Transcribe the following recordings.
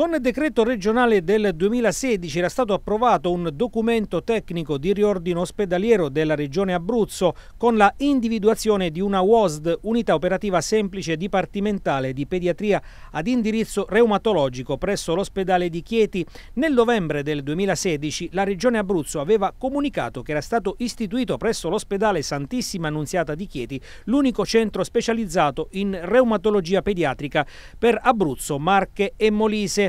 Con decreto regionale del 2016 era stato approvato un documento tecnico di riordino ospedaliero della regione Abruzzo con la individuazione di una WOSD, unità operativa semplice dipartimentale di pediatria ad indirizzo reumatologico presso l'ospedale di Chieti. Nel novembre del 2016 la regione Abruzzo aveva comunicato che era stato istituito presso l'ospedale Santissima Annunziata di Chieti l'unico centro specializzato in reumatologia pediatrica per Abruzzo, Marche e Molise.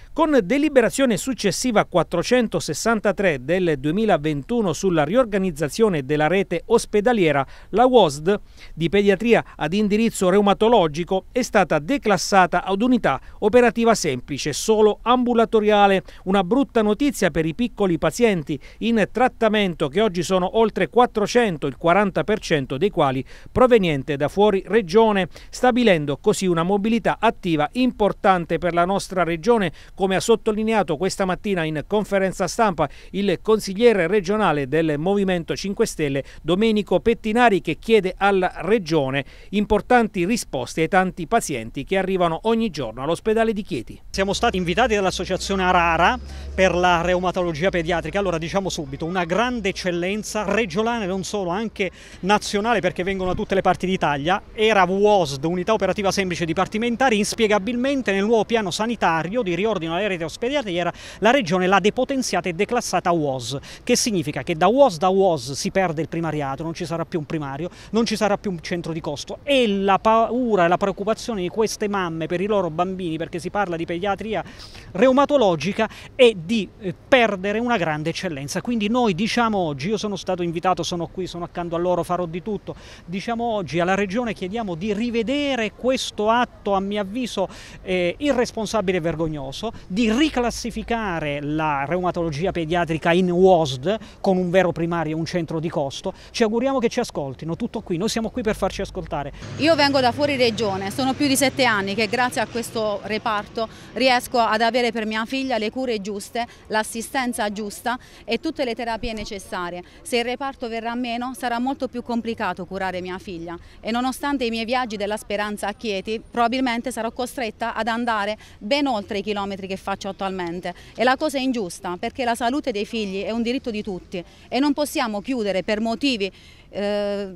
Con deliberazione successiva 463 del 2021 sulla riorganizzazione della rete ospedaliera, la WOSD di pediatria ad indirizzo reumatologico è stata declassata ad unità operativa semplice, solo ambulatoriale, una brutta notizia per i piccoli pazienti in trattamento che oggi sono oltre 400, il 40% dei quali proveniente da fuori regione, stabilendo così una mobilità attiva importante per la nostra regione come ha sottolineato questa mattina in conferenza stampa il consigliere regionale del Movimento 5 Stelle Domenico Pettinari che chiede alla Regione importanti risposte ai tanti pazienti che arrivano ogni giorno all'ospedale di Chieti. Siamo stati invitati dall'associazione Arara per la reumatologia pediatrica, allora diciamo subito una grande eccellenza regionale non solo anche nazionale perché vengono da tutte le parti d'Italia, era WOSD, Unità Operativa Semplice Dipartimentari, inspiegabilmente nel nuovo piano sanitario di riordino nella rete ospedaliera, la regione l'ha depotenziata e declassata UOS, che significa che da UOS da UOS si perde il primariato, non ci sarà più un primario, non ci sarà più un centro di costo e la paura e la preoccupazione di queste mamme per i loro bambini, perché si parla di pediatria reumatologica e di eh, perdere una grande eccellenza. Quindi noi diciamo oggi, io sono stato invitato, sono qui, sono accanto a loro, farò di tutto, diciamo oggi alla Regione chiediamo di rivedere questo atto a mio avviso eh, irresponsabile e vergognoso, di riclassificare la reumatologia pediatrica in WASD con un vero primario e un centro di costo. Ci auguriamo che ci ascoltino, tutto qui, noi siamo qui per farci ascoltare. Io vengo da fuori regione, sono più di sette anni che grazie a questo reparto riesco ad avere avere per mia figlia le cure giuste, l'assistenza giusta e tutte le terapie necessarie. Se il reparto verrà meno sarà molto più complicato curare mia figlia e nonostante i miei viaggi della speranza a Chieti probabilmente sarò costretta ad andare ben oltre i chilometri che faccio attualmente e la cosa è ingiusta perché la salute dei figli è un diritto di tutti e non possiamo chiudere per motivi eh,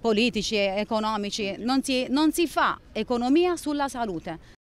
politici e economici, non si, non si fa economia sulla salute.